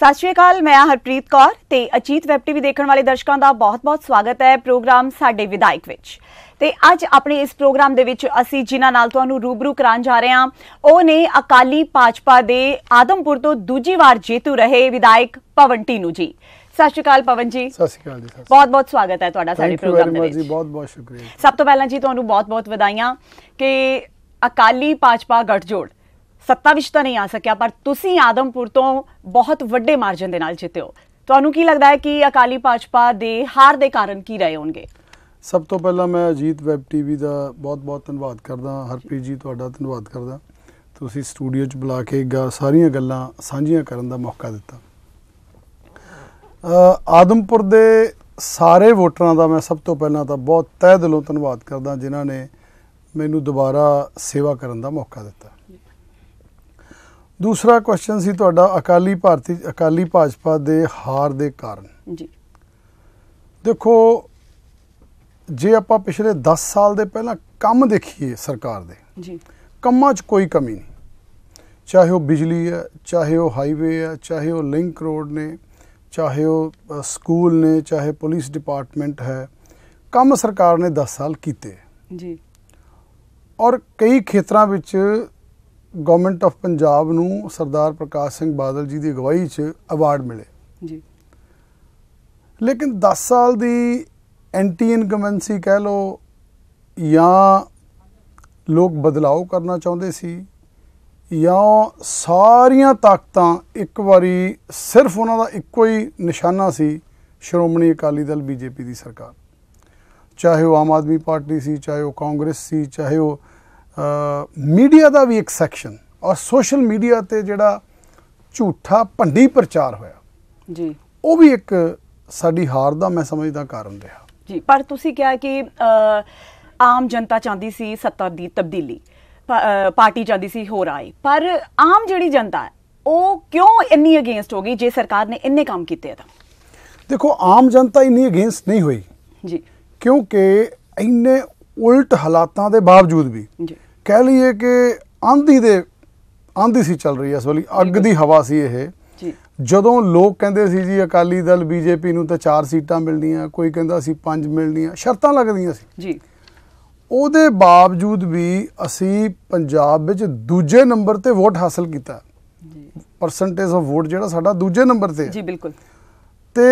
ਸਤਿ ਸ਼੍ਰੀ ਅਕਾਲ ਮੈਂ ਹਰਪ੍ਰੀਤ ਕੌਰ ਤੇ ਅਚੀਤ ਵੈਬ ਟੀਵੀ ਦੇਖਣ ਵਾਲੇ ਦਰਸ਼ਕਾਂ ਦਾ ਬਹੁਤ-ਬਹੁਤ ਸਵਾਗਤ ਹੈ ਪ੍ਰੋਗਰਾਮ ਸਾਡੇ ਵਿਧਾਇਕ ਵਿੱਚ ਤੇ ਅੱਜ ਆਪਣੇ ਇਸ ਪ੍ਰੋਗਰਾਮ ਦੇ ਵਿੱਚ ਅਸੀਂ ਜਿਨ੍ਹਾਂ ਨਾਲ ਤੁਹਾਨੂੰ ਰੂਬਰੂ ਕਰਾਂ ਜਾ ਰਹੇ ਹਾਂ ਉਹ ਨੇ ਅਕਾਲੀ ਭਾਜਪਾ ਦੇ ਆਦਮਪੁਰ ਤੋਂ ਦੂਜੀ ਵਾਰ ਜੇਤੂ ਰਹੇ ਵਿਧਾਇਕ ਪਵਨ ਟੀਨੂ ਜੀ ਸਤਿ ਸ਼੍ਰੀ ਅਕਾਲ ਪਵਨ ਜੀ ਸਤਿ ਸ਼੍ਰੀ ਅਕਾਲ ਜੀ ਬਹੁਤ ਬਹੁਤ ਸਵਾਗਤ ਹੈ ਤੁਹਾਡਾ ਸਾਡੇ ਪ੍ਰੋਗਰਾਮ ਦੇ ਵਿੱਚ ਜੀ ਬਹੁਤ ਬਹੁਤ ਸ਼ੁਕਰੀਆ ਸਭ ਤੋਂ ਪਹਿਲਾਂ ਜੀ ਤੁਹਾਨੂੰ ਬਹੁਤ ਬਹੁਤ ਵਧਾਈਆਂ ਕਿ ਅਕਾਲੀ ਭਾਜਪਾ ਗਠਜੋੜ ਸੱਤਾ ਵਿੱਚ ਤਾਂ ਨਹੀਂ ਆ ਸਕਿਆ ਪਰ ਤੁਸੀਂ ਆਦਮਪੁਰ ਤੋਂ ਬਹੁਤ ਵੱਡੇ ਮਾਰਜਨ ਦੇ ਨਾਲ ਜਿੱਤੇ ਹੋ ਤੁਹਾਨੂੰ ਕੀ ਲੱਗਦਾ ਹੈ ਕਿ ਅਕਾਲੀ ਭਾਜਪਾ ਦੇ ਹਾਰ ਦੇ ਕਾਰਨ ਕੀ ਰਹੇ ਹੋਣਗੇ ਸਭ ਤੋਂ ਪਹਿਲਾਂ ਮੈਂ ਅਜੀਤ ਵੈਬ ਟੀਵੀ ਦਾ ਬਹੁਤ-ਬਹੁਤ ਧੰਨਵਾਦ ਕਰਦਾ ਹਰਪ੍ਰੀਤ ਜੀ ਤੁਹਾਡਾ ਧੰਨਵਾਦ ਕਰਦਾ ਤੁਸੀਂ ਸਟੂਡੀਓ 'ਚ ਬੁਲਾ ਕੇ ਸਾਰੀਆਂ ਗੱਲਾਂ ਸਾਂਝੀਆਂ ਕਰਨ ਦਾ ਮੌਕਾ ਦਿੱਤਾ ਆਦਮਪੁਰ ਦੇ ਸਾਰੇ ਵੋਟਰਾਂ ਦਾ ਮੈਂ ਸਭ ਤੋਂ ਪਹਿਲਾਂ ਤਾਂ ਬਹੁਤ ਤਹਿ ਦਿਲੋਂ ਧੰਨਵਾਦ ਕਰਦਾ ਜਿਨ੍ਹਾਂ ਨੇ ਮੈਨੂੰ ਦੁਬਾਰਾ ਸੇਵਾ ਕਰਨ ਦਾ ਮੌਕਾ ਦਿੱਤਾ ਦੂਸਰਾ ਕੁਐਸਚਨ ਸੀ ਤੁਹਾਡਾ ਅਕਾਲੀ ਭਾਰਤੀ ਅਕਾਲੀ ਭਾਜਪਾ ਦੇ ਹਾਰ ਦੇ ਕਾਰਨ ਜੀ ਦੇਖੋ ਜੇ ਆਪਾਂ ਪਿਛਲੇ 10 ਸਾਲ ਦੇ ਪਹਿਲਾਂ ਕੰਮ ਦੇਖੀਏ ਸਰਕਾਰ ਦੇ ਜੀ ਕੰਮਾਂ 'ਚ ਕੋਈ ਕਮੀ ਨਹੀਂ ਚਾਹੇ ਉਹ ਬਿਜਲੀ ਹੈ ਚਾਹੇ ਉਹ ਹਾਈਵੇ ਹੈ ਚਾਹੇ ਉਹ ਲਿੰਕ ਰੋਡ ਨੇ ਚਾਹੇ ਉਹ ਸਕੂਲ ਨੇ ਚਾਹੇ ਪੁਲਿਸ ਡਿਪਾਰਟਮੈਂਟ ਹੈ ਕੰਮ ਸਰਕਾਰ ਨੇ 10 ਸਾਲ ਕੀਤੇ ਜੀ ਔਰ ਕਈ ਖੇਤਰਾਂ ਵਿੱਚ ਗਵਰਨਮੈਂਟ ਆਫ ਪੰਜਾਬ ਨੂੰ ਸਰਦਾਰ ਪ੍ਰਕਾਸ਼ ਸਿੰਘ ਬਾਦਲ ਜੀ ਦੀ ਅਗਵਾਈ 'ਚ ਅਵਾਰਡ ਮਿਲੇ ਜੀ ਲੇਕਿਨ 10 ਸਾਲ ਦੀ ਐਂਟੀ ਇਨਕਮੈਂਸੀ ਕਹਿ ਲੋ ਜਾਂ ਲੋਕ ਬਦਲਾਅ ਕਰਨਾ ਚਾਹੁੰਦੇ ਸੀ ਜਾਂ ਸਾਰੀਆਂ ਤਾਕਤਾਂ ਇੱਕ ਵਾਰੀ ਸਿਰਫ ਉਹਨਾਂ ਦਾ ਇੱਕੋ ਹੀ ਨਿਸ਼ਾਨਾ ਸੀ ਸ਼੍ਰੋਮਣੀ ਅਕਾਲੀ ਦਲ ਬੀਜੇਪੀ ਦੀ ਸਰਕਾਰ ਚਾਹੇ ਉਹ ਆਮ ਆਦਮੀ ਪਾਰਟੀ ਸੀ ਚਾਹੇ ਉਹ ਕਾਂਗਰਸ ਸੀ ਚਾਹੇ ਉਹ ਮੀਡੀਆ ਦਾ ਵੀ ਇੱਕ ਸੈਕਸ਼ਨ ਔਰ ਸੋਸ਼ਲ ਮੀਡੀਆ ਤੇ ਜਿਹੜਾ ਝੂਠਾ ਭੰਡੀ ਪ੍ਰਚਾਰ ਹੋਇਆ ਜੀ ਉਹ ਵੀ ਇੱਕ ਸਾਡੀ ਹਾਰ ਦਾ ਮੈਂ ਸਮਝਦਾ ਕਾਰਨ ਰਿਹਾ ਜੀ ਪਰ ਤੁਸੀਂ ਕਿਹਾ ਕਿ ਆਮ ਜਨਤਾ ਚਾਹੁੰਦੀ ਸੀ ਸੱਤਾ ਦੀ ਤਬਦੀਲੀ ਪਾਰਟੀ ਚਾਹੁੰਦੀ ਸੀ ਹੋਰ ਆਏ ਪਰ ਆਮ ਜਿਹੜੀ ਜਨਤਾ ਹੈ ਉਹ ਕਿਉਂ ਇੰਨੀ ਅਗੇਂਸਟ ਹੋ ਗਈ ਜੇ ਸਰਕਾਰ ਨੇ ਇੰਨੇ ਕੰਮ ਕੀਤੇ ਤਾਂ ਦੇਖੋ ਆਮ ਜਨਤਾ ਇੰਨੀ ਅਗੇਂਸਟ ਨਹੀਂ ਹੋਈ ਜੀ ਕਿਉਂਕਿ ਇੰਨੇ ਉਲਟ ਹਾਲਾਤਾਂ ਦੇ ਬਾਵਜੂਦ ਵੀ ਜੀ ਕਹਿ ਲਈਏ ਕਿ ਆਂਧੀ ਦੇ ਆਂਧੀ ਸੀ ਚੱਲ ਰਹੀ ਐ ਇਸ ਵਾਲੀ ਅੱਗ ਦੀ ਹਵਾ ਸੀ ਇਹ ਜੀ ਜਦੋਂ ਲੋਕ ਕਹਿੰਦੇ ਸੀ ਜੀ ਅਕਾਲੀ ਦਲ ਬੀਜੇਪੀ ਨੂੰ ਤਾਂ 4 ਸੀਟਾਂ ਮਿਲਣੀਆਂ ਕੋਈ ਕਹਿੰਦਾ ਸੀ 5 ਮਿਲਣੀਆਂ ਸ਼ਰਤਾਂ ਲੱਗਦੀਆਂ ਸੀ ਜੀ ਉਹਦੇ ਬਾਵਜੂਦ ਵੀ ਅਸੀਂ ਪੰਜਾਬ ਵਿੱਚ ਦੂਜੇ ਨੰਬਰ ਤੇ ਵੋਟ ਹਾਸਲ ਕੀਤਾ ਜੀ ਪਰਸੈਂਟੇਜ ਆਫ ਵੋਟ ਜਿਹੜਾ ਸਾਡਾ ਦੂਜੇ ਨੰਬਰ ਤੇ ਜੀ ਬਿਲਕੁਲ ਤੇ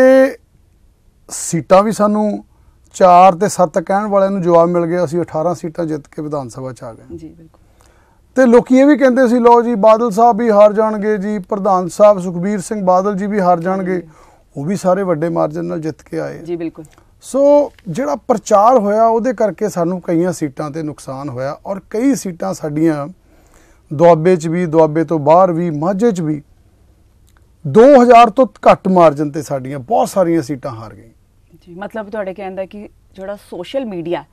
ਸੀਟਾਂ ਵੀ ਸਾਨੂੰ 4 ਤੇ 7 ਕਹਿਣ ਵਾਲਿਆਂ ਨੂੰ ਜਵਾਬ ਮਿਲ ਗਿਆ ਅਸੀਂ 18 ਸੀਟਾਂ ਜਿੱਤ ਕੇ ਵਿਧਾਨ ਸਭਾ ਚ ਆ ਗਏ ਜੀ ਬਿਲਕੁਲ ਤੇ ਲੋਕੀ ਇਹ ਵੀ ਕਹਿੰਦੇ ਸੀ ਲੋ ਜੀ ਬਾਦਲ ਸਾਹਿਬ ਵੀ ਹਾਰ ਜਾਣਗੇ ਜੀ ਪ੍ਰਧਾਨ ਸਾਹਿਬ ਸੁਖਬੀਰ ਸਿੰਘ ਬਾਦਲ ਜੀ ਵੀ ਹਾਰ ਜਾਣਗੇ ਉਹ ਵੀ ਸਾਰੇ ਵੱਡੇ ਮਾਰਜਨ ਨਾਲ ਜਿੱਤ ਕੇ ਆਏ ਜੀ ਬਿਲਕੁਲ ਸੋ ਜਿਹੜਾ ਪ੍ਰਚਾਰ ਹੋਇਆ ਉਹਦੇ ਕਰਕੇ ਸਾਨੂੰ ਕਈਆਂ ਸੀਟਾਂ ਤੇ ਨੁਕਸਾਨ ਹੋਇਆ ਔਰ ਕਈ ਸੀਟਾਂ ਸਾਡੀਆਂ ਦੁਆਬੇ 'ਚ ਵੀ ਦੁਆਬੇ ਤੋਂ ਬਾਹਰ ਵੀ ਮਾਝੇ 'ਚ ਵੀ 2000 ਤੋਂ ਘੱਟ ਮਾਰਜਨ ਤੇ ਸਾਡੀਆਂ ਬਹੁਤ ਸਾਰੀਆਂ ਸੀਟਾਂ ਹਾਰ ਗਈਆਂ ਜੀ ਮਤਲਬ ਤੁਹਾਡੇ ਕਹਿੰਦਾ ਕਿ ਜਿਹੜਾ ਸੋਸ਼ਲ ਮੀਡੀਆ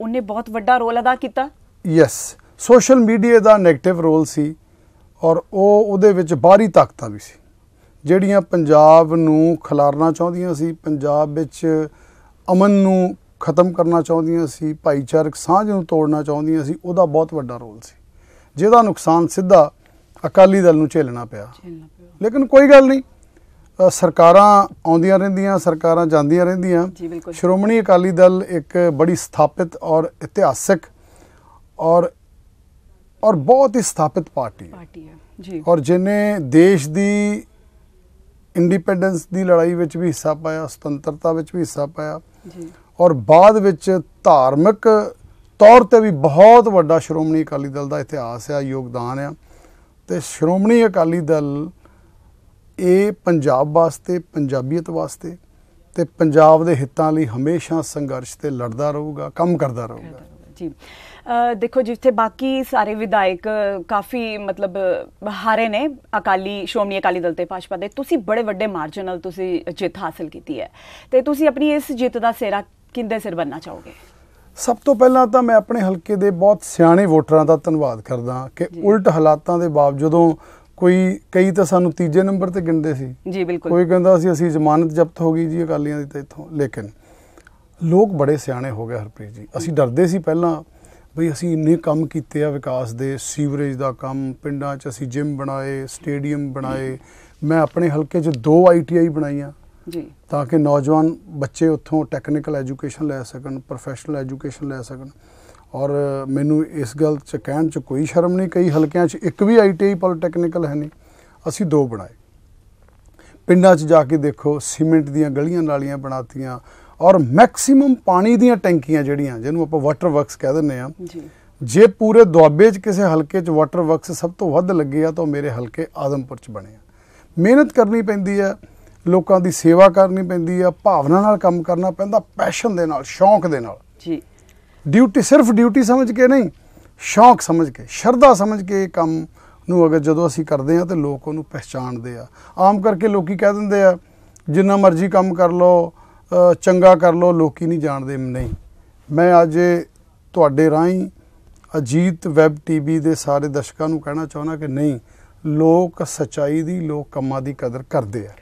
ਉਹਨੇ ਬਹੁਤ ਵੱਡਾ ਰੋਲ ਅਦਾ ਕੀਤਾ ਯੈਸ ਸੋਸ਼ਲ ਮੀਡੀਆ ਦਾ 네ਗੇਟਿਵ ਰੋਲ ਸੀ ਔਰ ਉਹ ਉਹਦੇ ਵਿੱਚ ਬਾਹਰੀ ਤਾਕਤਾਂ ਵੀ ਸੀ ਜਿਹੜੀਆਂ ਪੰਜਾਬ ਨੂੰ ਖਿਲਾਰਨਾ ਚਾਹੁੰਦੀਆਂ ਸੀ ਪੰਜਾਬ ਵਿੱਚ ਅਮਨ ਨੂੰ ਖਤਮ ਕਰਨਾ ਚਾਹੁੰਦੀਆਂ ਸੀ ਭਾਈਚਾਰਕ ਸਾਂਝ ਨੂੰ ਤੋੜਨਾ ਚਾਹੁੰਦੀਆਂ ਸੀ ਉਹਦਾ ਬਹੁਤ ਵੱਡਾ ਰੋਲ ਸੀ ਜਿਹਦਾ ਨੁਕਸਾਨ ਸਿੱਧਾ ਅਕਾਲੀ ਦਲ ਨੂੰ ਝੇਲਣਾ ਪਿਆ ਲੇਕਿਨ ਕੋਈ ਗੱਲ ਨਹੀਂ ਸਰਕਾਰਾਂ ਆਉਂਦੀਆਂ ਰਹਿੰਦੀਆਂ ਸਰਕਾਰਾਂ ਜਾਂਦੀਆਂ ਰਹਿੰਦੀਆਂ ਸ਼੍ਰੋਮਣੀ ਅਕਾਲੀ ਦਲ ਇੱਕ ਬੜੀ ਸਥਾਪਿਤ ਔਰ ਇਤਿਹਾਸਿਕ ਔਰ ਔਰ ਬਹੁਤ ਹੀ ਸਥਾਪਿਤ ਪਾਰਟੀ ਹੈ ਜੀ ਔਰ ਜਿਨੇ ਦੇਸ਼ ਦੀ ਇੰਡੀਪੈਂਡੈਂਸ ਦੀ ਲੜਾਈ ਵਿੱਚ ਵੀ ਹਿੱਸਾ ਪਾਇਆ ਸੁਤੰਤਰਤਾ ਵਿੱਚ ਵੀ ਹਿੱਸਾ ਪਾਇਆ ਜੀ ਔਰ ਬਾਅਦ ਵਿੱਚ ਧਾਰਮਿਕ ਤੌਰ ਤੇ ਵੀ ਬਹੁਤ ਵੱਡਾ ਸ਼੍ਰੋਮਣੀ ਅਕਾਲੀ ਦਲ ਦਾ ਇਤਿਹਾਸ ਆ ਯੋਗਦਾਨ ਆ ਤੇ ਸ਼੍ਰੋਮਣੀ ਅਕਾਲੀ ਦਲ ਇਹ ਪੰਜਾਬ ਵਾਸਤੇ ਪੰਜਾਬੀਅਤ ਵਾਸਤੇ ਤੇ ਪੰਜਾਬ ਦੇ ਹਿੱਤਾਂ ਲਈ ਹਮੇਸ਼ਾ ਸੰਘਰਸ਼ ਤੇ ਲੜਦਾ ਰਹੂਗਾ ਕੰਮ ਕਰਦਾ ਰਹੂਗਾ ਜੀ ਦੇਖੋ ਜਿੱਥੇ ਬਾਕੀ ਸਾਰੇ ਵਿਧਾਇਕ ਕਾਫੀ ਮਤਲਬ ਹਾਰੇ ਨੇ ਅਕਾਲੀ ਸ਼ੋਮਨੀ ਅਕਾਲੀ ਦਲ ਤੇ ਭਾਜਪਾ ਦੇ ਤੁਸੀਂ ਬੜੇ ਵੱਡੇ ਮਾਰਜਨ ਨਾਲ ਤੁਸੀਂ ਜਿੱਤ ਹਾਸਲ ਕੀਤੀ ਹੈ ਤੇ ਤੁਸੀਂ ਆਪਣੀ ਇਸ ਜਿੱਤ ਦਾ ਸਿਹਰਾ ਕਿੰਦੇ ਸਿਰ ਬੰਨਣਾ ਚਾਹੋਗੇ ਸਭ ਤੋਂ ਪਹਿਲਾਂ ਤਾਂ ਮੈਂ ਆਪਣੇ ਹਲਕੇ ਦੇ ਬਹੁਤ ਸਿਆਣੇ ਵੋਟਰਾਂ ਦਾ ਧੰਨਵਾਦ ਕਰਦਾ ਕਿ ਉਲਟ ਹਾਲਾਤਾਂ ਦੇ ਬਾਵਜੂਦ ਜਦੋਂ ਕੋਈ ਕਈ ਤਾਂ ਸਾਨੂੰ ਤੀਜੇ ਨੰਬਰ ਤੇ ਗਿਣਦੇ ਸੀ ਜੀ ਬਿਲਕੁਲ ਕੋਈ ਕਹਿੰਦਾ ਸੀ ਅਸੀਂ ਜ਼ਮਾਨਤ ਜ਼ਬਤ ਹੋ ਗਈ ਜੀ ਅਕਾਲੀਆਂ ਦੀ ਤਾਂ ਇੱਥੋਂ ਲੇਕਿਨ ਲੋਕ ਬੜੇ ਸਿਆਣੇ ਹੋ ਗਏ ਹਰਪ੍ਰੀਤ ਜੀ ਅਸੀਂ ਡਰਦੇ ਸੀ ਪਹਿਲਾਂ ਬਈ ਅਸੀਂ ਇੰਨੇ ਕੰਮ ਕੀਤੇ ਆ ਵਿਕਾਸ ਦੇ ਸੀਵਰੇਜ ਦਾ ਕੰਮ ਪਿੰਡਾਂ 'ਚ ਅਸੀਂ ਜਿਮ ਬਣਾਏ ਸਟੇਡੀਅਮ ਬਣਾਏ ਮੈਂ ਆਪਣੇ ਹਲਕੇ 'ਚ ਦੋ ਆਈਟੀਆਈ ਬਣਾਈਆਂ ਜੀ ਤਾਂ ਕਿ ਨੌਜਵਾਨ ਬੱਚੇ ਉੱਥੋਂ ਟੈਕਨੀਕਲ ਐਜੂਕੇਸ਼ਨ ਲੈ ਸਕਣ ਪ੍ਰੋਫੈਸ਼ਨਲ ਐਜੂਕੇਸ਼ਨ ਲੈ ਸਕਣ ਔਰ ਮੈਨੂੰ ਇਸ ਗੱਲ 'ਚ ਕਹਿਣ 'ਚ ਕੋਈ ਸ਼ਰਮ ਨਹੀਂ ਕਈ ਹਲਕਿਆਂ 'ਚ ਇੱਕ ਵੀ ਆਈਟੀਆਈ ਪੋਲੀਟੈਕਨੀਕਲ ਹੈ ਨਹੀਂ ਅਸੀਂ ਦੋ ਬਣਾਏ ਪਿੰਡਾਂ 'ਚ ਜਾ ਕੇ ਦੇਖੋ ਸੀਮੈਂਟ ਦੀਆਂ ਗਲੀਆਂ ਨਾਲੀਆਂ ਬਣਾਤੀਆਂ ਔਰ ਮੈਕਸਿਮਮ ਪਾਣੀ ਦੀਆਂ ਟੈਂਕੀਆਂ ਜਿਹੜੀਆਂ ਜਿਹਨੂੰ ਆਪਾਂ ਵਾਟਰ ਵਰਕਸ ਕਹਿ ਦਿੰਨੇ ਆ ਜੇ ਪੂਰੇ ਦੁਆਬੇ 'ਚ ਕਿਸੇ ਹਲਕੇ 'ਚ ਵਾਟਰ ਵਰਕਸ ਸਭ ਤੋਂ ਵੱਧ ਲੱਗੇ ਆ ਤਾਂ ਮੇਰੇ ਹਲਕੇ ਆਦਮਪੁਰ 'ਚ ਬਣੇ ਆ ਮਿਹਨਤ ਕਰਨੀ ਪੈਂਦੀ ਆ ਲੋਕਾਂ ਦੀ ਸੇਵਾ ਕਰਨੀ ਪੈਂਦੀ ਆ ਭਾਵਨਾ ਨਾਲ ਕੰਮ ਕਰਨਾ ਪੈਂਦਾ ਪੈਸ਼ਨ ਦੇ ਨਾਲ ਸ਼ੌਂਕ ਦੇ ਨਾਲ ਜੀ ਡਿਊਟੀ ਸਿਰਫ ਡਿਊਟੀ ਸਮਝ ਕੇ ਨਹੀਂ ਸ਼ੌਕ ਸਮਝ ਕੇ ਸ਼ਰਧਾ ਸਮਝ ਕੇ ਇਹ ਕੰਮ ਨੂੰ ਅਗਰ ਜਦੋਂ ਅਸੀਂ ਕਰਦੇ ਆ ਤੇ ਲੋਕ ਉਹਨੂੰ ਪਹਿਚਾਣਦੇ ਆ ਆਮ ਕਰਕੇ ਲੋਕੀ ਕਹਿ ਦਿੰਦੇ ਆ ਜਿੰਨਾ ਮਰਜ਼ੀ ਕੰਮ ਕਰ ਲਓ ਚੰਗਾ ਕਰ ਲਓ ਲੋਕੀ ਨਹੀਂ ਜਾਣਦੇ ਨਹੀਂ ਮੈਂ ਅੱਜ ਤੁਹਾਡੇ ਰਾਹੀਂ ਅਜੀਤ ਵੈਬ ਟੀਵੀ ਦੇ ਸਾਰੇ ਦਰਸ਼ਕਾਂ ਨੂੰ ਕਹਿਣਾ ਚਾਹੁੰਦਾ ਕਿ ਨਹੀਂ ਲੋਕ ਸਚਾਈ ਦੀ ਲੋਕ ਕੰਮਾਂ ਦੀ ਕਦਰ ਕਰਦੇ ਆ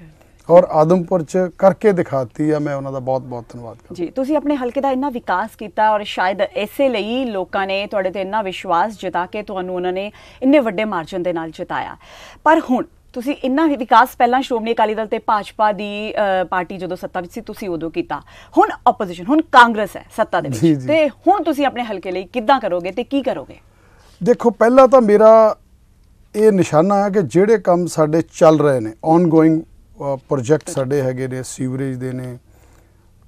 ਔਰ ਆਦਮਪੁਰ ਚ ਕਰਕੇ ਦਿਖਾਤੀ ਆ ਮੈਂ ਉਹਨਾਂ ਦਾ ਬਹੁਤ ਬਹੁਤ ਧੰਨਵਾਦ ਕਰਦਾ ਜੀ ਤੁਸੀਂ ਆਪਣੇ ਹਲਕੇ ਦਾ ਇੰਨਾ ਵਿਕਾਸ ਕੀਤਾ ਔਰ ਸ਼ਾਇਦ ਐਸੇ ਲਈ ਲੋਕਾਂ ਨੇ ਤੁਹਾਡੇ ਤੇ ਇੰਨਾ ਵਿਸ਼ਵਾਸ ਜਤਾ ਕੇ ਤੁਹਾਨੂੰ ਉਹਨਾਂ ਨੇ ਇੰਨੇ ਵੱਡੇ ਮਾਰਜਨ ਦੇ ਨਾਲ ਜਿਤਾਇਆ ਪਰ ਹੁਣ ਤੁਸੀਂ ਇੰਨਾ ਵਿਕਾਸ ਪਹਿਲਾਂ ਸ਼੍ਰੋਮਣੀ ਅਕਾਲੀ ਦਲ ਤੇ ਭਾਜਪਾ ਦੀ ਪਾਰਟੀ ਜਦੋਂ ਸੱਤਾ ਵਿੱਚ ਸੀ ਤੁਸੀਂ ਉਦੋਂ ਕੀਤਾ ਹੁਣ ਆਪੋਜੀਸ਼ਨ ਹੁਣ ਕਾਂਗਰਸ ਹੈ ਸੱਤਾ ਦੇ ਵਿੱਚ ਤੇ ਹੁਣ ਤੁਸੀਂ ਆਪਣੇ ਹਲਕੇ ਲਈ ਕਿੱਦਾਂ ਕਰੋਗੇ ਤੇ ਕੀ ਕਰੋਗੇ ਦੇਖੋ ਪਹਿਲਾਂ ਤਾਂ ਮੇਰਾ ਇਹ ਨਿਸ਼ਾਨਾ ਹੈ ਕਿ ਜਿਹੜੇ ਕੰਮ ਸਾਡੇ ਚੱਲ ਰਹੇ ਨੇ ਆਨਗੋਇੰਗ ਪ੍ਰੋਜੈਕਟ ਸਾਡੇ ਹੈਗੇ ਨੇ ਸੀਵਰੇਜ ਦੇ ਨੇ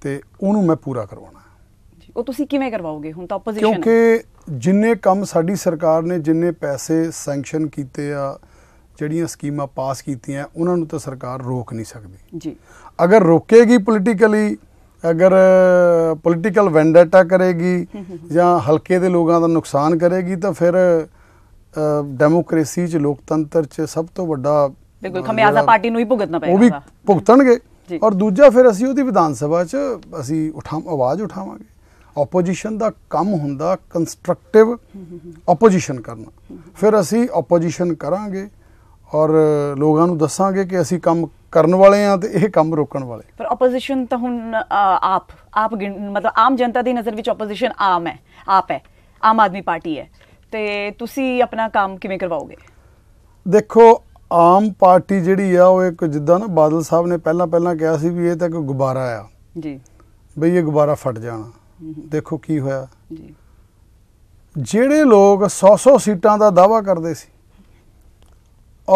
ਤੇ ਉਹਨੂੰ ਮੈਂ ਪੂਰਾ ਕਰਵਾਉਣਾ ਜੀ ਉਹ ਤੁਸੀਂ ਕਿਵੇਂ ਕਰਵਾਓਗੇ ਹੁਣ ਤਾਂ ਆਪੋਜੀਸ਼ਨ ਕਿਉਂਕਿ ਜਿੰਨੇ ਕੰਮ ਸਾਡੀ ਸਰਕਾਰ ਨੇ ਜਿੰਨੇ ਪੈਸੇ ਸੈਂਕਸ਼ਨ ਕੀਤੇ ਆ ਜਿਹੜੀਆਂ ਸਕੀਮਾਂ ਪਾਸ ਕੀਤੀਆਂ ਉਹਨਾਂ ਨੂੰ ਤਾਂ ਸਰਕਾਰ ਰੋਕ ਨਹੀਂ ਸਕਦੀ ਜੀ ਅਗਰ ਰੋਕੇਗੀ ਪੋਲੀਟੀਕਲੀ ਅਗਰ ਪੋਲੀਟੀਕਲ ਵੈਂਡੇਟਾ ਕਰੇਗੀ ਜਾਂ ਹਲਕੇ ਦੇ ਲੋਕਾਂ ਦਾ ਨੁਕਸਾਨ ਕਰੇਗੀ ਤਾਂ ਫਿਰ ਡੈਮੋਕ੍ਰੇਸੀ 'ਚ ਲੋਕਤੰਤਰ 'ਚ ਸਭ ਤੋਂ ਵੱਡਾ ਬਿਲਕੁਲ ਖਮਿਆਜ਼ਾ ਪਾਰਟੀ ਨੂੰ ਹੀ ਭੁਗਤਣਾ ਪਏਗਾ ਉਹ ਵੀ ਭੁਗਤਣਗੇ ਔਰ ਦੂਜਾ ਫਿਰ ਅਸੀਂ ਉਹਦੀ ਵਿਧਾਨ ਸਭਾ 'ਚ ਅਸੀਂ ਉਠਾ ਆਵਾਜ਼ ਉਠਾਵਾਂਗੇ ਆਪੋਜੀਸ਼ਨ ਦਾ ਕੰਮ ਹੁੰਦਾ ਕੰਸਟਰਕਟਿਵ ਆਪੋਜੀਸ਼ਨ ਕਰਨਾ ਫਿਰ ਅਸੀਂ ਆਪੋਜੀਸ਼ਨ ਕਰਾਂਗੇ ਔਰ ਲੋਕਾਂ ਨੂੰ ਦੱਸਾਂਗੇ ਕਿ ਅਸੀਂ ਕੰਮ ਕਰਨ ਵਾਲੇ ਆ ਤੇ ਇਹ ਕੰਮ ਰੋਕਣ ਵਾਲੇ ਪਰ ਆਪੋਜੀਸ਼ਨ ਤਾਂ ਹੁਣ ਆਪ ਆਪ ਮਤਲਬ ਆਮ ਜਨਤਾ ਦੀ ਨਜ਼ਰ ਵਿੱਚ ਆਪੋਜੀਸ਼ਨ ਆਮ ਹੈ ਆਪ ਹੈ ਆਮ ਆਦਮੀ ਪਾਰਟੀ ਹੈ ਤੇ ਤੁਸੀਂ ਆਪਣਾ ਕੰਮ ਕਿਵੇਂ ਕਰਵਾਓਗੇ ਦੇਖੋ ਆਮ ਪਾਰਟੀ ਜਿਹੜੀ ਆ ਉਹ ਇੱਕ ਜਿੱਦਾਂ ਨਾ ਬਾਦਲ ਸਾਹਿਬ ਨੇ ਪਹਿਲਾਂ ਪਹਿਲਾਂ ਕਿਹਾ ਸੀ ਵੀ ਇਹ ਤਾਂ ਕੋਈ ਗੁਬਾਰਾ ਆ ਜੀ ਬਈ ਇਹ ਗੁਬਾਰਾ ਫਟ ਜਾਣਾ ਦੇਖੋ ਕੀ ਹੋਇਆ ਜੀ ਜਿਹੜੇ ਲੋਕ 100-100 ਸੀਟਾਂ ਦਾ ਦਾਵਾ ਕਰਦੇ ਸੀ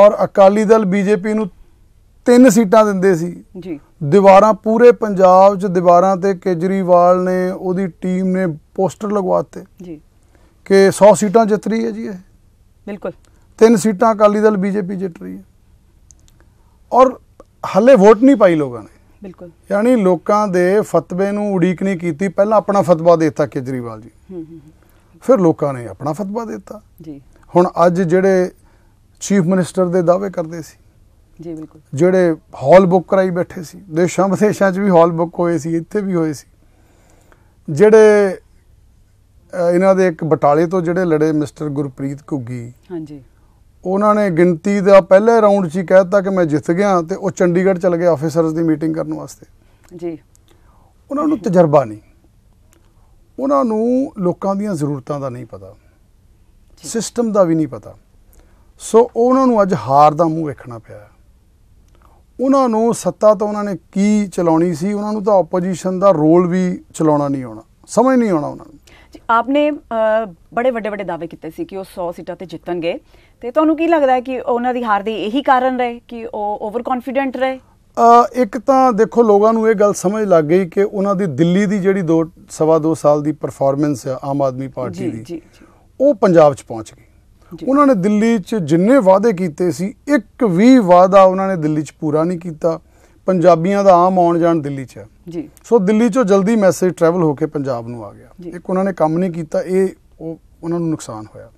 ਔਰ ਅਕਾਲੀ ਦਲ ਬੀਜੇਪੀ ਨੂੰ ਤਿੰਨ ਸੀਟਾਂ ਦਿੰਦੇ ਸੀ ਜੀ ਦੀਵਾਰਾਂ ਪੂਰੇ ਪੰਜਾਬ 'ਚ ਦੀਵਾਰਾਂ ਤੇ ਕੇਜਰੀਵਾਲ ਨੇ ਉਹਦੀ ਟੀਮ ਨੇ ਪੋਸਟਰ ਲਗਵਾਤੇ ਜੀ ਕਿ 100 ਸੀਟਾਂ ਜਿੱਤ ਰਹੀ ਹੈ ਜੀ ਇਹ ਬਿਲਕੁਲ ਤਿੰਨ ਸੀਟਾਂ ਅਕਾਲੀ ਦਲ ਬੀਜੇਪੀ ਜਿੱਤ ਰਹੀ ਹੈ ਔਰ ਹੱਲੇ ਵੋਟ ਨਹੀਂ ਪਾਈ ਲੋਕਾਂ ਨੇ ਬਿਲਕੁਲ ਯਾਨੀ ਲੋਕਾਂ ਦੇ ਫਤਵੇ ਨੂੰ ਉਡੀਕ ਨਹੀਂ ਕੀਤੀ ਪਹਿਲਾਂ ਆਪਣਾ ਫਤਵਾ ਦਿੱਤਾ ਕੇਜਰੀਵਾਲ ਜੀ ਹੂੰ ਹੂੰ ਫਿਰ ਲੋਕਾਂ ਨੇ ਆਪਣਾ ਫਤਵਾ ਦਿੱਤਾ ਜੀ ਹੁਣ ਅੱਜ ਜਿਹੜੇ ਚੀਫ ਮਿਨਿਸਟਰ ਦੇ ਦਾਅਵੇ ਕਰਦੇ ਸੀ ਜੀ ਬਿਲਕੁਲ ਜਿਹੜੇ ਹਾਲ ਬੁੱਕ ਕਰਾਈ ਬੈਠੇ ਸੀ ਦੇਸ਼ਾਂ ਵਿਦੇਸ਼ਾਂ 'ਚ ਵੀ ਹਾਲ ਬੁੱਕ ਹੋਏ ਸੀ ਇੱਥੇ ਵੀ ਹੋਏ ਸੀ ਜਿਹੜੇ ਇਹਨਾਂ ਦੇ ਇੱਕ ਬਟਾਲੇ ਤੋਂ ਜਿਹੜੇ ਲੜੇ ਮਿਸਟਰ ਗੁਰਪ੍ਰੀਤ ਘੁੱਗੀ ਹਾਂਜੀ ਉਹਨਾਂ ਨੇ ਗਿਣਤੀ ਦਾ ਪਹਿਲੇ ਰਾਉਂਡ 'ਚ ਹੀ ਕਹਿਤਾ ਕਿ ਮੈਂ ਜਿੱਤ ਗਿਆ ਤੇ ਉਹ ਚੰਡੀਗੜ੍ਹ ਚਲੇ ਗਏ ਆਫੀਸਰਸ ਦੀ ਮੀਟਿੰਗ ਕਰਨ ਵਾਸਤੇ ਜੀ ਉਹਨਾਂ ਨੂੰ ਤਜਰਬਾ ਨਹੀਂ ਉਹਨਾਂ ਨੂੰ ਲੋਕਾਂ ਦੀਆਂ ਜ਼ਰੂਰਤਾਂ ਦਾ ਨਹੀਂ ਪਤਾ ਸਿਸਟਮ ਦਾ ਵੀ ਨਹੀਂ ਪਤਾ ਸੋ ਉਹਨਾਂ ਨੂੰ ਅੱਜ ਹਾਰ ਦਾ ਮੂੰਹ ਵੇਖਣਾ ਪਿਆ ਉਹਨਾਂ ਨੂੰ ਸੱਤਾ ਤਾਂ ਉਹਨਾਂ ਨੇ ਕੀ ਚਲਾਉਣੀ ਸੀ ਉਹਨਾਂ ਨੂੰ ਤਾਂ ਆਪੋਜੀਸ਼ਨ ਦਾ ਰੋਲ ਵੀ ਚਲਾਉਣਾ ਨਹੀਂ ਆਉਣਾ ਸਮਝ ਨਹੀਂ ਆਉਣਾ ਉਹਨਾਂ ਨੂੰ ਆਪਨੇ ਬੜੇ ਵੱਡੇ ਵੱਡੇ ਦਾਅਵੇ ਕੀਤੇ ਸੀ ਕਿ ਉਹ 100 ਸੀਟਾਂ ਤੇ ਜਿੱਤਣਗੇ ਤੇ ਤੁਹਾਨੂੰ ਕੀ ਲੱਗਦਾ ਹੈ ਕਿ ਉਹਨਾਂ ਦੀ ਹਾਰ ਦੇ ਇਹੀ ਕਾਰਨ ਰਹੇ ਕਿ ਉਹ ਓਵਰ ਕੌਨਫੀਡੈਂਟ ਰਹੇ ਇੱਕ ਤਾਂ ਦੇਖੋ ਲੋਕਾਂ ਨੂੰ ਇਹ ਗੱਲ ਸਮਝ ਲੱਗ ਗਈ ਕਿ ਉਹਨਾਂ ਦੀ ਦਿੱਲੀ ਦੀ ਜਿਹੜੀ 2 ਸਵਾ 2 ਸਾਲ ਦੀ ਪਰਫਾਰਮੈਂਸ ਹੈ ਆਮ ਆਦਮੀ ਪਾਰਟੀ ਦੀ ਉਹ ਪੰਜਾਬ 'ਚ ਪਹੁੰਚ ਗਈ ਉਹਨਾਂ ਨੇ ਦਿੱਲੀ 'ਚ ਜਿੰਨੇ ਵਾਅਦੇ ਕੀਤੇ ਸੀ ਇੱਕ ਵੀ ਵਾਅਦਾ ਉਹਨਾਂ ਨੇ ਦਿੱਲੀ 'ਚ ਪੂਰਾ ਨਹੀਂ ਕੀਤਾ ਪੰਜਾਬੀਆਂ ਦਾ ਆਮ ਆਉਣ ਜਾਣ ਦਿੱਲੀ 'ਚ ਹੈ ਜੀ ਸੋ ਦਿੱਲੀ 'ਚੋਂ ਜਲਦੀ ਮੈਸੇਜ ਟਰੈਵਲ ਹੋ ਕੇ ਪੰਜਾਬ ਨੂੰ ਆ ਗਿਆ ਇੱਕ ਉਹਨਾਂ ਨੇ ਕੰਮ ਨਹੀਂ ਕੀਤਾ ਇਹ ਉਹ ਉਹਨਾਂ ਨੂੰ ਨੁਕਸਾਨ ਹੋਇਆ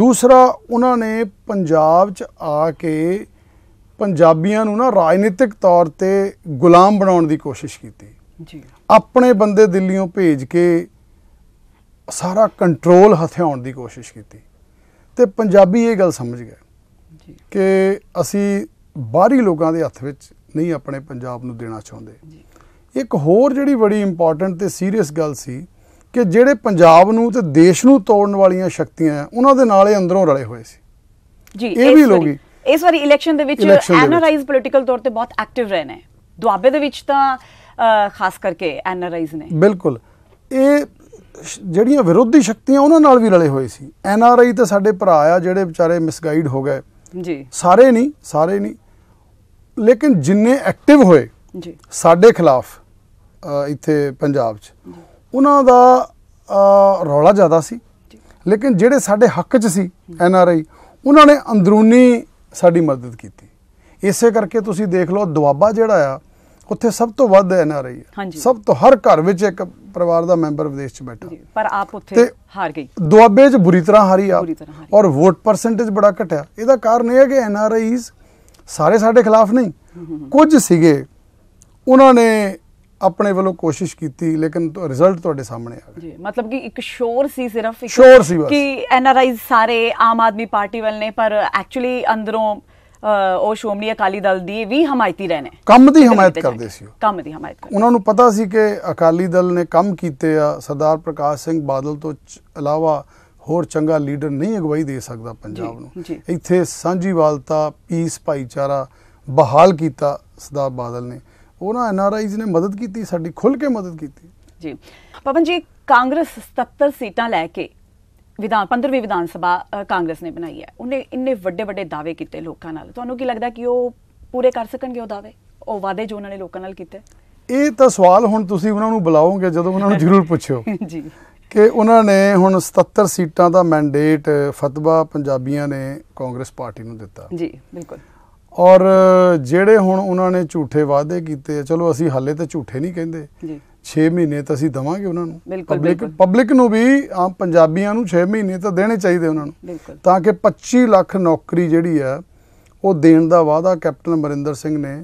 ਦੂਸਰਾ ਉਹਨਾਂ ਨੇ ਪੰਜਾਬ 'ਚ ਆ ਕੇ ਪੰਜਾਬੀਆਂ ਨੂੰ ਨਾ ਰਾਜਨੀਤਿਕ ਤੌਰ ਤੇ ਗੁਲਾਮ ਬਣਾਉਣ ਦੀ ਕੋਸ਼ਿਸ਼ ਕੀਤੀ ਜੀ ਆਪਣੇ ਬੰਦੇ ਦਿੱਲੀੋਂ ਭੇਜ ਕੇ ਸਾਰਾ ਕੰਟਰੋਲ ਹਥਿਆਉਣ ਦੀ ਕੋਸ਼ਿਸ਼ ਕੀਤੀ ਤੇ ਪੰਜਾਬੀ ਇਹ ਗੱਲ ਸਮਝ ਗਏ ਜੀ ਕਿ ਅਸੀਂ ਬਾਹਰੀ ਲੋਕਾਂ ਦੇ ਹੱਥ ਵਿੱਚ ਨਹੀਂ ਆਪਣੇ ਪੰਜਾਬ ਨੂੰ ਦੇਣਾ ਚਾਹੁੰਦੇ ਇੱਕ ਹੋਰ ਜਿਹੜੀ ਬੜੀ ਇੰਪੋਰਟੈਂਟ ਤੇ ਸੀਰੀਅਸ ਗੱਲ ਸੀ ਕਿ ਜਿਹੜੇ ਪੰਜਾਬ ਨੂੰ ਤੇ ਦੇਸ਼ ਨੂੰ ਤੋੜਨ ਵਾਲੀਆਂ ਸ਼ਕਤੀਆਂ ਉਹਨਾਂ ਦੇ ਨਾਲ ਅੰਦਰੋਂ ਰਲੇ ਹੋਏ ਸੀ ਜੀ ਇਹ ਵੀ ਲੋਗੀ ਇਸ ਵਾਰੀ ਇਲੈਕਸ਼ਨ ਦੇ ਵਿੱਚ ਐਨਆਰਆਈਜ਼ ਪੋਲੀਟੀਕਲ ਤੌਰ ਤੇ ਬਹੁਤ ਐਕਟਿਵ ਰਹੇ ਨੇ ਦੁਆਬੇ ਦੇ ਵਿੱਚ ਤਾਂ ਖਾਸ ਕਰਕੇ ਐਨਆਰਆਈਜ਼ ਨੇ ਬਿਲਕੁਲ ਇਹ ਜਿਹੜੀਆਂ ਵਿਰੋਧੀ ਸ਼ਕਤੀਆਂ ਉਹਨਾਂ ਨਾਲ ਵੀ ਰਲੇ ਹੋਏ ਸੀ ਐਨਆਰਆਈ ਤਾਂ ਸਾਡੇ ਭਰਾ ਆ ਜਿਹੜੇ ਵਿਚਾਰੇ ਮਿਸਗਾਈਡ ਹੋ ਗਏ ਜੀ ਸਾਰੇ ਨਹੀਂ ਸਾਰੇ ਨਹੀਂ ਲੇਕਿਨ ਜਿੰਨੇ ਐਕਟਿਵ ਹੋਏ ਜੀ ਸਾਡੇ ਖਿਲਾਫ ਇੱਥੇ ਪੰਜਾਬ 'ਚ ਉਹਨਾਂ ਦਾ ਰੌਲਾ ਜ਼ਿਆਦਾ ਸੀ ਲੇਕਿਨ ਜਿਹੜੇ ਸਾਡੇ ਹੱਕ 'ਚ ਸੀ ਐਨ ਆਰ ਆਈ ਉਹਨਾਂ ਨੇ ਅੰਦਰੂਨੀ ਸਾਡੀ ਮਦਦ ਕੀਤੀ ਇਸੇ ਕਰਕੇ ਤੁਸੀਂ ਦੇਖ ਲਓ ਦੁਆਬਾ ਜਿਹੜਾ ਆ ਉੱਥੇ ਸਭ ਤੋਂ ਵੱਧ ਐਨ ਆਰ ਆਈ ਹੈ ਸਭ ਤੋਂ ਹਰ ਘਰ ਵਿੱਚ ਇੱਕ ਪਰਿਵਾਰ ਦਾ ਮੈਂਬਰ ਵਿਦੇਸ਼ 'ਚ ਬੈਠਾ ਪਰ ਆਪ ਉੱਥੇ ਹਾਰ ਗਈ ਦੁਆਬੇ 'ਚ ਬੁਰੀ ਤਰ੍ਹਾਂ ਹਾਰੀ ਆ ਔਰ ਵੋਟ ਪਰਸੈਂਟੇਜ ਬੜਾ ਘਟਿਆ ਇਹਦਾ ਕਾਰਨ ਇਹ ਹੈ ਕਿ ਐਨ ਆਰ ਆਈਜ਼ ਸਾਰੇ ਸਾਡੇ ਖਿਲਾਫ ਨਹੀਂ ਕੁਝ ਸੀਗੇ ਉਹਨਾਂ ਨੇ ਆਪਣੇ ਵੱਲੋਂ ਕੋਸ਼ਿਸ਼ ਕੀਤੀ ਲੇਕਿਨ ਰਿਜ਼ਲਟ ਤੁਹਾਡੇ ਸਾਹਮਣੇ ਆ ਗਿਆ ਜੀ ਮਤਲਬ ਕਿ ਇੱਕ ਸ਼ੋਰ ਸੀ ਸਿਰਫ ਇੱਕ ਸ਼ੋਰ ਸੀ ਬਸ ਕਿ ਐਨਆਰਆਈ ਸਾਰੇ ਆਮ ਆਦਮੀ ਪਾਰਟੀ ਵੱਲ ਨੇ ਪਰ ਐਕਚੁਅਲੀ ਅੰਦਰੋਂ ਉਹ ਸ਼ੋਮਣੀ ਅਕਾਲੀ ਦਲ ਦੀ ਵੀ ਹਮਾਇਤੀ ਰਹਿਣੇ ਕੰਮ ਦੀ ਹਮਾਇਤ ਕਰਦੇ ਸੀ ਕੰਮ ਦੀ ਹਮਾਇਤ ਕਰਦੇ ਉਹਨਾਂ ਨੂੰ ਪਤਾ ਸੀ ਕਿ ਅਕਾਲੀ ਦਲ ਨੇ ਕੰਮ ਕੀਤੇ ਆ ਸਰਦਾਰ ਪ੍ਰਕਾਸ਼ ਸਿੰਘ ਬਾਦਲ ਤੋਂ ਇਲਾਵਾ ਹੋਰ ਚੰਗਾ ਲੀਡਰ ਨਹੀਂ ਅਗਵਾਈ ਦੇ ਸਕਦਾ ਪੰਜਾਬ ਨੂੰ ਇੱਥੇ ਸਾਂਝੀਵਾਲਤਾ ਪੀਸ ਭਾਈਚਾਰਾ ਬਹਾਲ ਕੀਤਾ ਸਦਾ ਬਾਦਲ ਨੇ ਉਹਨਾਂ ਐਨਆਰਆਈਜ਼ ਨੇ ਮਦਦ ਕੀਤੀ ਸਾਡੀ ਖੁੱਲ ਕੇ ਮਦਦ ਕੀਤੀ ਜੀ ਪਵਨ ਜੀ ਕਾਂਗਰਸ 77 ਸੀਟਾਂ ਲੈ ਕੇ ਵਿਧਾਨ 15ਵੀਂ ਵਿਧਾਨ ਸਭਾ ਕਾਂਗਰਸ ਨੇ ਬਣਾਈ ਹੈ ਉਹਨੇ ਇੰਨੇ ਵੱਡੇ ਵੱਡੇ ਦਾਅਵੇ ਕੀਤੇ ਲੋਕਾਂ ਨਾਲ ਤੁਹਾਨੂੰ ਕੀ ਲੱਗਦਾ ਕਿ ਉਹ ਪੂਰੇ ਕਰ ਸਕਣਗੇ ਉਹ ਦਾਅਵੇ ਉਹ ਵਾਅਦੇ ਜੋ ਉਹਨਾਂ ਨੇ ਲੋਕਾਂ ਨਾਲ ਕੀਤੇ ਇਹ ਤਾਂ ਸਵਾਲ ਹੁਣ ਤੁਸੀਂ ਉਹਨਾਂ ਨੂੰ ਬੁਲਾਓਗੇ ਜਦੋਂ ਉਹਨਾਂ ਨੂੰ ਜ਼ਰੂਰ ਪੁੱਛਿਓ ਜੀ ਕਿ ਉਹਨਾਂ ਨੇ ਹੁਣ 77 ਸੀਟਾਂ ਦਾ ਮੈਂਡੇਟ ਫਤਵਾ ਪੰਜਾਬੀਆਂ ਨੇ ਕਾਂਗਰਸ ਪਾਰਟੀ ਨੂੰ ਦਿੱਤਾ ਜੀ ਬਿਲਕੁਲ ਔਰ ਜਿਹੜੇ ਹੁਣ ਉਹਨਾਂ ਨੇ ਝੂਠੇ ਵਾਅਦੇ ਕੀਤੇ ਚਲੋ ਅਸੀਂ ਹਾਲੇ ਤਾਂ ਝੂਠੇ ਨਹੀਂ ਕਹਿੰਦੇ ਜੀ 6 ਮਹੀਨੇ ਤਾਂ ਅਸੀਂ ਦਵਾਂਗੇ ਉਹਨਾਂ ਨੂੰ ਪਬਲਿਕ ਪਬਲਿਕ ਨੂੰ ਵੀ ਆਮ ਪੰਜਾਬੀਆਂ ਨੂੰ 6 ਮਹੀਨੇ ਤਾਂ ਦੇਣੇ ਚਾਹੀਦੇ ਉਹਨਾਂ ਨੂੰ ਤਾਂ ਕਿ 25 ਲੱਖ ਨੌਕਰੀ ਜਿਹੜੀ ਆ ਉਹ ਦੇਣ ਦਾ ਵਾਅਦਾ ਕੈਪਟਨ ਅਮਰਿੰਦਰ ਸਿੰਘ ਨੇ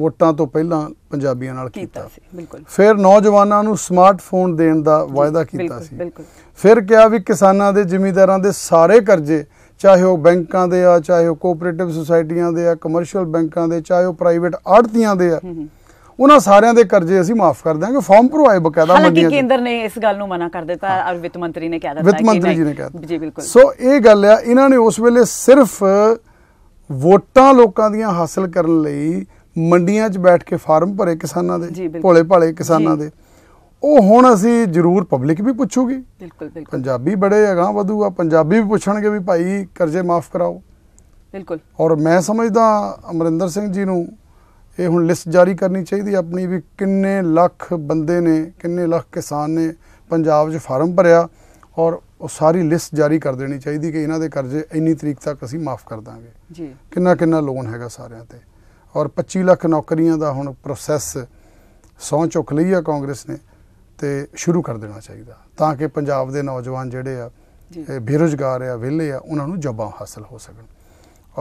ਵੋਟਾਂ ਤੋਂ ਪਹਿਲਾਂ ਪੰਜਾਬੀਆਂ ਨਾਲ ਕੀਤਾ ਸੀ ਬਿਲਕੁਲ ਫਿਰ ਨੌਜਵਾਨਾਂ ਨੂੰ ਸਮਾਰਟਫੋਨ ਦੇਣ ਦਾ ਵਾਅਦਾ ਕੀਤਾ ਸੀ ਬਿਲਕੁਲ ਫਿਰ ਕਿਹਾ ਵੀ ਕਿਸਾਨਾਂ ਦੇ ਜ਼ਿਮੀਂਦਾਰਾਂ ਦੇ ਸਾਰੇ ਕਰਜ਼ੇ ਚਾਹੇ ਉਹ ਬੈਂਕਾਂ ਦੇ ਆ ਚਾਹੇ ਉਹ ਕੋਆਪਰੇਟਿਵ ਸੁਸਾਇਟੀਆਂ ਦੇ ਆ ਕਮਰਸ਼ੀਅਲ ਬੈਂਕਾਂ ਦੇ ਚਾਹੇ ਉਹ ਪ੍ਰਾਈਵੇਟ ਆੜਤੀਆਂ ਦੇ ਆ ਉਹਨਾਂ ਸਾਰਿਆਂ ਦੇ ਕਰਜ਼ੇ ਅਸੀਂ ਮਾਫ ਕਰ ਦਾਂਗੇ ਫਾਰਮ ਭਰਵਾਏ ਬਕਾਇਦਾ ਮੰਡੀਆਂ ਦੇ ਕੇਂਦਰ ਨੇ ਇਸ ਗੱਲ ਨੂੰ ਮਨਾ ਕਰ ਦਿੱਤਾ ਔਰ ਵਿੱਤ ਮੰਤਰੀ ਨੇ ਕਹਿ ਦਿੱਤਾ ਵਿੱਤ ਮੰਤਰੀ ਜੀ ਨੇ ਕਹਿ ਦਿੱਤਾ ਜੀ ਬਿਲਕੁਲ ਸੋ ਇਹ ਗੱਲ ਆ ਇਹਨਾਂ ਨੇ ਉਸ ਵੇਲੇ ਸਿਰਫ ਵੋਟਾਂ ਲੋਕਾਂ ਦੀਆਂ ਹਾਸਲ ਕਰਨ ਲਈ ਮੰਡੀਆਂ 'ਚ ਬੈਠ ਕੇ ਫਾਰਮ ਭਰੇ ਕਿਸਾਨਾਂ ਦੇ ਭੋਲੇ ਭਾਲੇ ਕਿਸਾਨਾਂ ਦੇ ਉਹ ਹੁਣ ਅਸੀਂ ਜ਼ਰੂਰ ਪਬਲਿਕ ਵੀ ਪੁੱਛੂਗੀ ਬਿਲਕੁਲ ਬਿਲਕੁਲ ਪੰਜਾਬੀ ਬੜੇ ਅਗਾਹ ਵਧੂ ਆ ਪੰਜਾਬੀ ਵੀ ਪੁੱਛਣਗੇ ਵੀ ਭਾਈ ਕਰਜ਼ੇ ਮਾਫ ਕਰਾਓ ਬਿਲਕੁਲ ਔਰ ਮੈਂ ਸਮਝਦਾ ਅਮਰਿੰਦਰ ਸਿੰਘ ਜੀ ਨੂੰ ਇਹ ਹੁਣ ਲਿਸਟ ਜਾਰੀ ਕਰਨੀ ਚਾਹੀਦੀ ਆਪਣੀ ਵੀ ਕਿੰਨੇ ਲੱਖ ਬੰਦੇ ਨੇ ਕਿੰਨੇ ਲੱਖ ਕਿਸਾਨ ਨੇ ਪੰਜਾਬ 'ਚ ਫਾਰਮ ਭਰਿਆ ਔਰ ਉਹ ਸਾਰੀ ਲਿਸਟ ਜਾਰੀ ਕਰ ਦੇਣੀ ਚਾਹੀਦੀ ਕਿ ਇਹਨਾਂ ਦੇ ਕਰਜ਼ੇ ਇੰਨੀ ਤਰੀਕ ਤੱਕ ਅਸੀਂ ਮਾਫ ਕਰ ਦਾਂਗੇ ਜੀ ਕਿੰਨਾ ਕਿੰਨਾ ਲੋਨ ਹੈਗਾ ਸਾਰਿਆਂ ਤੇ ਔਰ 25 ਲੱਖ ਨੌਕਰੀਆਂ ਦਾ ਹੁਣ ਪ੍ਰੋਸੈਸ ਸੌਂ ਚੁੱਕ ਲਈ ਆ ਕਾਂਗਰਸ ਨੇ ਤੇ ਸ਼ੁਰੂ ਕਰ ਦੇਣਾ ਚਾਹੀਦਾ ਤਾਂ ਕਿ ਪੰਜਾਬ ਦੇ ਨੌਜਵਾਨ ਜਿਹੜੇ ਆ ਬੇਰੋਜ਼ਗਾਰ ਆ ਵਿਹਲੇ ਆ ਉਹਨਾਂ ਨੂੰ ਜੋਬਾਂ ਹਾਸਲ ਹੋ ਸਕਣ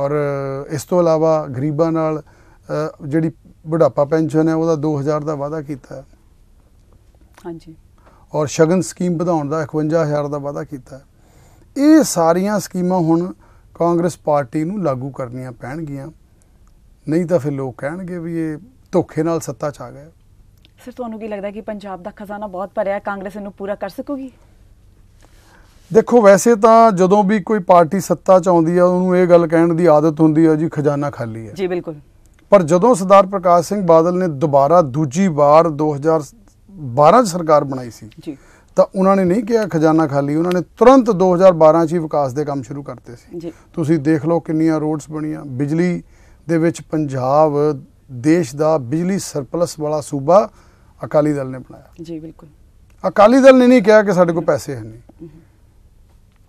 ਔਰ ਇਸ ਤੋਂ ਇਲਾਵਾ ਗਰੀਬਾਂ ਨਾਲ ਜਿਹੜੀ ਬੁਢਾਪਾ ਪੈਨਸ਼ਨ ਹੈ ਉਹਦਾ 2000 ਦਾ ਵਾਅਦਾ ਕੀਤਾ ਹਾਂਜੀ ਔਰ ਸ਼ਗਨ ਸਕੀਮ ਵਧਾਉਣ ਦਾ 51000 ਦਾ ਵਾਅਦਾ ਕੀਤਾ ਇਹ ਸਾਰੀਆਂ ਸਕੀਮਾਂ ਹੁਣ ਕਾਂਗਰਸ ਪਾਰਟੀ ਨੂੰ ਲਾਗੂ ਕਰਨੀਆਂ ਪੈਣਗੀਆਂ ਨਹੀਂ ਤਾਂ ਫਿਰ ਲੋਕ ਕਹਿਣਗੇ ਵੀ ਇਹ ਧੋਖੇ ਨਾਲ ਸੱਤਾ 'ਚ ਆ ਗਏ ਸਰ ਤੁਹਾਨੂੰ ਕੀ ਲੱਗਦਾ ਕਿ ਪੰਜਾਬ ਦਾ ਖਜ਼ਾਨਾ ਬਹੁਤ ਭਰਿਆ ਕਾਂਗਰਸ ਇਹਨੂੰ ਪੂਰਾ ਕਰ ਸਕੂਗੀ ਦੇਖੋ ਵੈਸੇ ਤਾਂ ਜਦੋਂ ਵੀ ਕੋਈ ਪਾਰਟੀ ਸੱਤਾ 'ਚ ਆਉਂਦੀ ਆ ਉਹਨੂੰ ਇਹ ਗੱਲ ਕਹਿਣ ਦੀ ਆਦਤ ਹੁੰਦੀ ਆ ਜੀ ਖਜ਼ਾਨਾ ਖਾਲੀ ਹੈ ਜੀ ਬਿਲਕੁਲ ਪਰ ਜਦੋਂ ਸਰਦਾਰ ਪ੍ਰਕਾਸ਼ ਸਿੰਘ ਬਾਦਲ ਨੇ ਦੁਬਾਰਾ ਦੂਜੀ ਵਾਰ 2012 'ਚ ਸਰਕਾਰ ਬਣਾਈ ਸੀ ਜੀ ਤਾਂ ਉਹਨਾਂ ਨੇ ਨਹੀਂ ਕਿਹਾ ਖਜ਼ਾਨਾ ਖਾਲੀ ਉਹਨਾਂ ਨੇ ਤੁਰੰਤ 2012 'ਚ ਹੀ ਵਿਕਾਸ ਦੇ ਕੰਮ ਸ਼ੁਰੂ ਕਰਤੇ ਸੀ ਜੀ ਤੁਸੀਂ ਦੇਖ ਲਓ ਕਿੰਨੀਆਂ ਰੋਡਸ ਬਣੀਆਂ ਬਿਜਲੀ ਦੇ ਵਿੱਚ ਪੰਜਾਬ ਦੇਸ਼ ਦਾ ਬਿਜਲੀ ਸਰਪਲਸ ਵਾਲਾ ਸੂਬਾ ਅਕਾਲੀ ਦਲ ਨੇ ਬਣਾਇਆ ਜੀ ਬਿਲਕੁਲ ਅਕਾਲੀ ਦਲ ਨੇ ਨਹੀਂ ਕਿਹਾ ਕਿ ਸਾਡੇ ਕੋਲ ਪੈਸੇ ਹਨ ਨਹੀਂ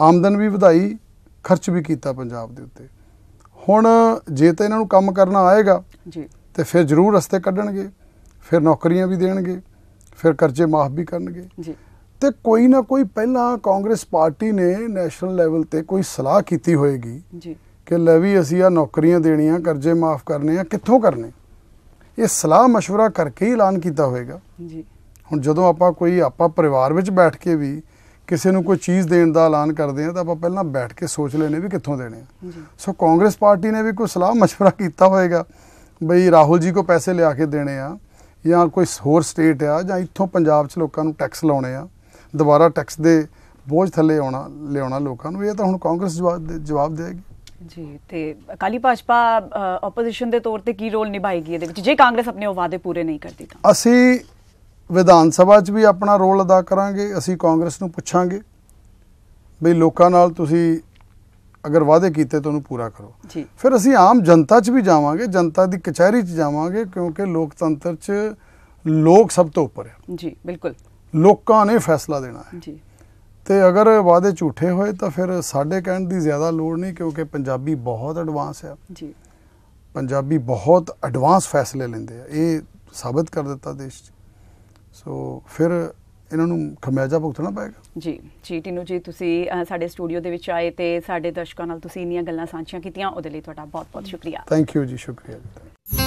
ਆਮਦਨ ਵੀ ਵਧਾਈ ਖਰਚ ਵੀ ਕੀਤਾ ਪੰਜਾਬ ਦੇ ਉੱਤੇ ਹੁਣ ਜੇ ਤਾਂ ਇਹਨਾਂ ਨੂੰ ਕੰਮ ਕਰਨਾ ਆਏਗਾ ਜੀ ਤੇ ਫਿਰ ਜ਼ਰੂਰ ਰਸਤੇ ਕੱਢਣਗੇ ਫਿਰ ਨੌਕਰੀਆਂ ਵੀ ਦੇਣਗੇ ਫਿਰ ਕਰਜ਼ੇ ਮਾਫ ਵੀ ਕਰਨਗੇ ਜੀ ਤੇ ਕੋਈ ਨਾ ਕੋਈ ਪਹਿਲਾਂ ਕਾਂਗਰਸ ਪਾਰਟੀ ਨੇ ਨੈਸ਼ਨਲ ਲੈਵਲ ਤੇ ਕੋਈ ਸਲਾਹ ਕੀਤੀ ਹੋਏਗੀ ਜੀ ਕਿ ਲੈ ਵੀ ਅਸੀਂ ਆ ਨੌਕਰੀਆਂ ਦੇਣੀਆਂ ਕਰਜ਼ੇ ਮਾਫ ਕਰਨੇ ਆ ਕਿੱਥੋਂ ਕਰਨੇ ਇਹ ਸਲਾਹ مشورہ ਕਰਕੇ ਹੀ ਐਲਾਨ ਕੀਤਾ ਹੋਵੇਗਾ ਜੀ ਹੁਣ ਜਦੋਂ ਆਪਾਂ ਕੋਈ ਆਪਾਂ ਪਰਿਵਾਰ ਵਿੱਚ ਬੈਠ ਕੇ ਵੀ ਕਿਸੇ ਨੂੰ ਕੋਈ ਚੀਜ਼ ਦੇਣ ਦਾ ਐਲਾਨ ਕਰਦੇ ਆ ਤਾਂ ਆਪਾਂ ਪਹਿਲਾਂ ਬੈਠ ਕੇ ਸੋਚ ਲੈਨੇ ਵੀ ਕਿੱਥੋਂ ਦੇਣੇ ਆ ਸੋ ਕਾਂਗਰਸ ਪਾਰਟੀ ਨੇ ਵੀ ਕੋਈ ਸਲਾਹ مشورہ ਕੀਤਾ ਹੋਵੇਗਾ ਬਈ ਰਾਹੁਲ ਜੀ ਕੋ ਪੈਸੇ ਲਿਆ ਕੇ ਦੇਣੇ ਆ ਜਾਂ ਕੋਈ ਹੋਰ ਸਟੇਟ ਆ ਜਾਂ ਇੱਥੋਂ ਪੰਜਾਬ 'ਚ ਲੋਕਾਂ ਨੂੰ ਟੈਕਸ ਲਾਉਣੇ ਆ ਦੁਬਾਰਾ ਟੈਕਸ ਦੇ ਬੋਝ ਥੱਲੇ ਆਉਣਾ ਲਿਆਉਣਾ ਲੋਕਾਂ ਨੂੰ ਇਹ ਤਾਂ ਹੁਣ ਕਾਂਗਰਸ ਜਵਾਬ ਜਵਾਬ ਦੇਗੀ ਜੀ ਤੇ ਅਕਾਲੀ ਭਾਜਪਾ ਆਪੋਜੀਸ਼ਨ ਦੇ ਤੌਰ ਤੇ ਕੀ ਰੋਲ ਨਿਭਾਏਗੀ ਇਹਦੇ ਵਿੱਚ ਜੇ ਕਾਂਗਰਸ ਆਪਣੇ ਵਾਅਦੇ ਪੂਰੇ ਨਹੀਂ ਕਰਦੀ ਤਾਂ ਅਸੀਂ ਵਿਧਾਨ ਸਭਾ 'ਚ ਵੀ ਆਪਣਾ ਰੋਲ ਅਦਾ ਕਰਾਂਗੇ ਅਸੀਂ ਕਾਂਗਰਸ ਨੂੰ ਪੁੱਛਾਂਗੇ ਵੀ ਲੋਕਾਂ ਨਾਲ ਤੁਸੀਂ ਅਗਰ ਵਾਅਦੇ ਕੀਤੇ ਤਾਂ ਉਹਨੂੰ ਪੂਰਾ ਕਰੋ ਫਿਰ ਅਸੀਂ ਆਮ ਜਨਤਾ 'ਚ ਵੀ ਜਾਵਾਂਗੇ ਜਨਤਾ ਦੀ ਕਚਹਿਰੀ 'ਚ ਜਾਵਾਂਗੇ ਕਿਉਂਕਿ ਲੋਕਤੰਤਰ 'ਚ ਲੋਕ ਸਭ ਤੋਂ ਉੱਪਰ ਹੈ ਜੀ ਬਿਲਕੁਲ ਲੋਕਾਂ ਨੇ ਫੈਸਲਾ ਦੇਣਾ ਹੈ ਜੀ ਤੇ ਅਗਰ ਵਾਅਦੇ ਝੂਠੇ ਹੋਏ ਤਾਂ ਫਿਰ ਸਾਡੇ ਕਹਿਣ ਦੀ ਜ਼ਿਆਦਾ ਲੋੜ ਨਹੀਂ ਕਿਉਂਕਿ ਪੰਜਾਬੀ ਬਹੁਤ ਐਡਵਾਂਸ ਹੈ ਜੀ ਪੰਜਾਬੀ ਬਹੁਤ ਐਡਵਾਂਸ ਫੈਸਲੇ ਲੈਂਦੇ ਆ ਇਹ ਸਾਬਤ ਕਰ ਦਿੱਤਾ ਦੇਸ਼ 'ਚ ਸੋ ਫਿਰ ਇਹਨਾਂ ਨੂੰ ਖਮਿਆਜਾ ਭੁਗਤਣਾ ਪਏਗਾ ਜੀ ਜੀ ਟੀਨੂ ਜੀ ਤੁਸੀਂ ਸਾਡੇ ਸਟੂਡੀਓ ਦੇ ਵਿੱਚ ਆਏ ਤੇ ਸਾਡੇ ਦਰਸ਼ਕਾਂ ਨਾਲ ਤੁਸੀਂ ਇੰਨੀਆਂ ਗੱਲਾਂ ਸਾਂਝੀਆਂ ਕੀਤੀਆਂ ਉਹਦੇ ਲਈ ਤੁਹਾਡਾ ਬਹੁਤ-ਬਹੁਤ ਸ਼ੁਕਰੀਆ ਥੈਂਕ ਯੂ ਜੀ ਸ਼ੁਕਰੀਆ